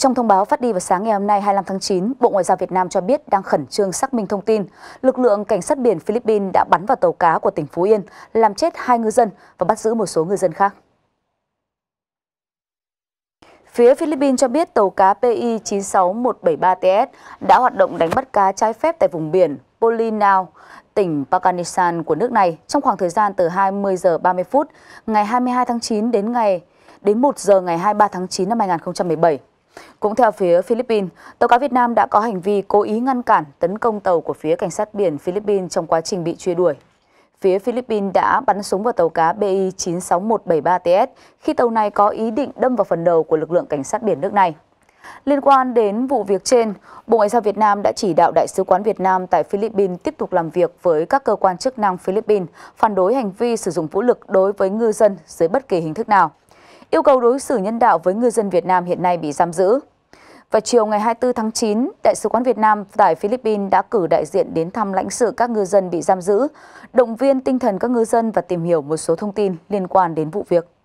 Trong thông báo phát đi vào sáng ngày hôm nay 25 tháng 9, Bộ Ngoại giao Việt Nam cho biết đang khẩn trương xác minh thông tin lực lượng cảnh sát biển Philippines đã bắn vào tàu cá của tỉnh Phú Yên, làm chết hai ngư dân và bắt giữ một số ngư dân khác. Phía Philippines cho biết tàu cá PI 96173TS đã hoạt động đánh bắt cá trái phép tại vùng biển Polinao, tỉnh Pakistan của nước này trong khoảng thời gian từ 20 giờ 30 phút ngày 22 tháng 9 đến ngày đến 1 giờ ngày 23 tháng 9 năm 2017. Cũng theo phía Philippines, tàu cá Việt Nam đã có hành vi cố ý ngăn cản tấn công tàu của phía cảnh sát biển Philippines trong quá trình bị truy đuổi. Phía Philippines đã bắn súng vào tàu cá BI 96173TS khi tàu này có ý định đâm vào phần đầu của lực lượng cảnh sát biển nước này. Liên quan đến vụ việc trên, Bộ Ngoại giao Việt Nam đã chỉ đạo Đại sứ quán Việt Nam tại Philippines tiếp tục làm việc với các cơ quan chức năng Philippines phản đối hành vi sử dụng vũ lực đối với ngư dân dưới bất kỳ hình thức nào yêu cầu đối xử nhân đạo với ngư dân Việt Nam hiện nay bị giam giữ. Và chiều ngày 24 tháng 9, Đại sứ quán Việt Nam tại Philippines đã cử đại diện đến thăm lãnh sự các ngư dân bị giam giữ, động viên tinh thần các ngư dân và tìm hiểu một số thông tin liên quan đến vụ việc.